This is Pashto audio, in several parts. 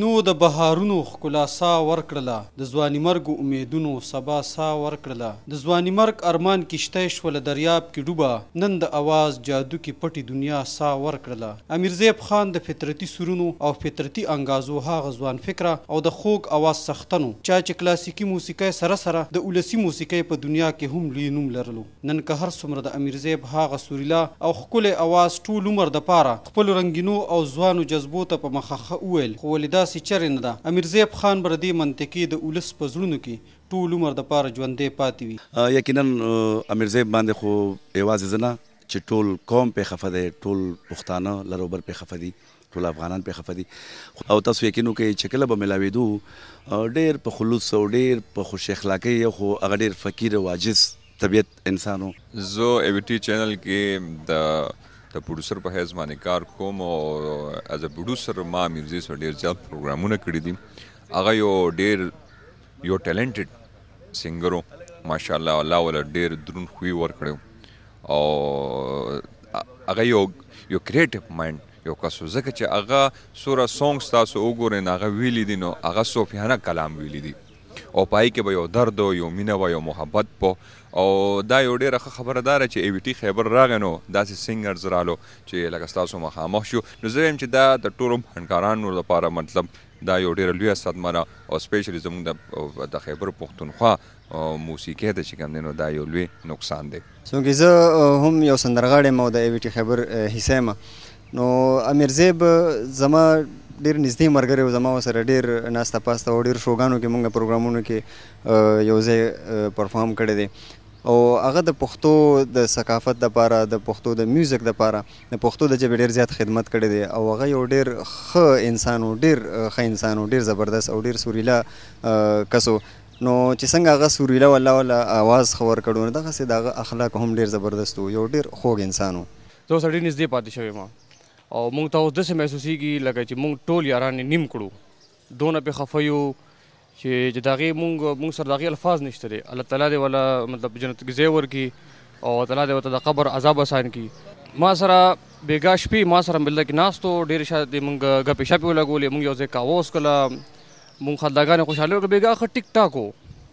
سپینو د بهارونو ښکلا سا ورکړله د ځوانیمرګ امیدونو سبا سا ورکړله د ځوانیمرګ ارمان کشته شوله دریاب کې ډوبه نن د اواز جادو کې پټي دنیا سا ورکړله امیرزیب خان د فطرتي سرونو او فطرتي انګازو هاغه ځوان فکره او د خوږ اواز سختنو چا چې کلاسیکي موسیقۍ سره سره د ولسی موسیقۍ په دنیا کې هم لوی نوم لرلو نن که هر څومره د امیرزیب هاغه سوریلا او ښکلې اواز ټول عمر د پاره خپل رنگینو او ځوانو جذبو ته په مخه ویل خو ولدا داسې چرې نه ده امیر زیب خان بر دې منطقې د ولس په زړونو کې ټول عمر د پاره ژوندې پاتې وي یقینا امیر زیب باندې خو یوازې زنه چې ټول قوم په خفه دي ټول پښتانه لروبر په خفه دي ټول افغانان په خفه دي او تاسو یقینو کې چې کله به ملاویدو ډېر په خلوص او ډېر په خوش اخلاقی خو هغه ډېر فقیر واجز طبیعت انسانو زه ایویټي چینل کې د د پروډوسر په حیث باندې کار کوم او از ا پروډوسر ما میوزیک سره ډیر زیات پروګرامونه کړی دي هغه یو ډیر یو ټالنټډ سنگرو ماشاءالله الله ولا ډیر درون خوې ور کړو او هغه یو یو کریټیو مایند یو کس زکه چې هغه سوره سونګ تاسو وګورئ هغه ویلي دي نو هغه صوفیانه کلام ویلي دي او پای کې به یو درد او یو مینه او یو محبت په او دا یو ډیره خبردار چې ای وی ټی خیبر راغنو داسې سنگرز رالو چې لکه تاسو مخامخ شو نو زه چې دا د ټولو هنکارانو لپاره مطلب دا یو ډیره لوی صدمه ده او سپیشلی زموږ د خیبر پښتونخوا موسیقي ته چې کوم دی نو دا یو لوی نقصان دی څنګه زه هم یو سندرغاړی مو د ای وی ټی خیبر حصہ ما نو امیر زیب زما ډیر نږدې مرګره و زما سره ډیر ناسته پاسته او ډیر شوګانو کې مونږه پروګرامونو کې یو ځای پرفارم کړی دی او هغه د پښتو د ثقافت د پاره د پښتو د میوزیک د پاره د پښتو د جبه ډیر زیات خدمت کړی دی او هغه یو ډیر ښه انسان او ډیر ښه انسان او ډیر زبردست او ډیر سوریلا کسو نو چې څنګه هغه سوریلا ولا ولا आवाज خبر کړو دغه سي دغه اخلاق هم ډیر زبردست یو ډیر خوږ انسان وو زه سړی نږدې پاتې شوم او مونږ ته اوس داسې محسوسیږي لکه چې مونږ ټول یاران نیم کړو دونه په خفیو چې داغه مونږ مونږ سره داغه الفاظ نشته دي الله تعالی دې ولا مطلب جنت کې زیور کی او تعالی دې وته د قبر عذاب آسان کی ما سره بیګا شپې ما سره ملت کې ناس ته ډیر شاته مونږ غپې شپې ولګولې مونږ یو ځای کاوس کله مونږ خلداګانې خوشاله وکړه بیګا خټ ټیک ټاکو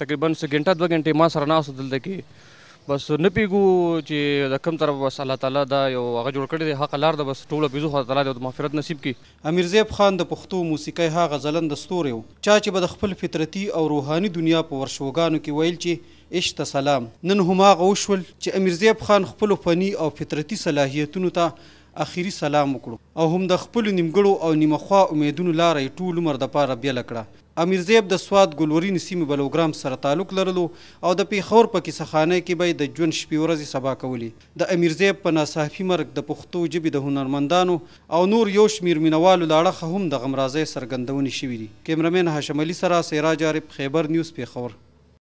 تقریبا سګنټه 2 غنټه ما سره ناس دلته کې بس نه پیګو چې د کم طرف بس الله تعالی دا یو هغه جوړ کړی دی حق لار د بس ټوله پیزو خدای تعالی د مغفرت نصیب کړي امیر زیب خان د پښتو موسیقۍ هغه ځلند ستوري چا چې به د خپل فطرتي او روحاني دنیا په ورشوګانو کې ویل چې ايش ته سلام نن هما غوښول چې امیر زیب خان خپل فني او فطرتي صلاحیتونو ته اخیری سلام وکړو او هم د خپل نیمګړو او نیمخوا امیدونو لارې ټول مر د پاره بیا لکړه امیر زیب د سواد ګلورین سیمې بلوګرام سره تعلق لرلو او د پیښور په کیسخانه کې به د جون شپې ورځې سبا کولې د امیر زیب په ناصافي مرګ د پښتو ژبې د هنرمندانو او نور یو شمیر مینوالو لاړه هم د غمرازۍ سرګندونې شوې دي کیمرمن هاشم علي سره سراج عارف خیبر نیوز پیښور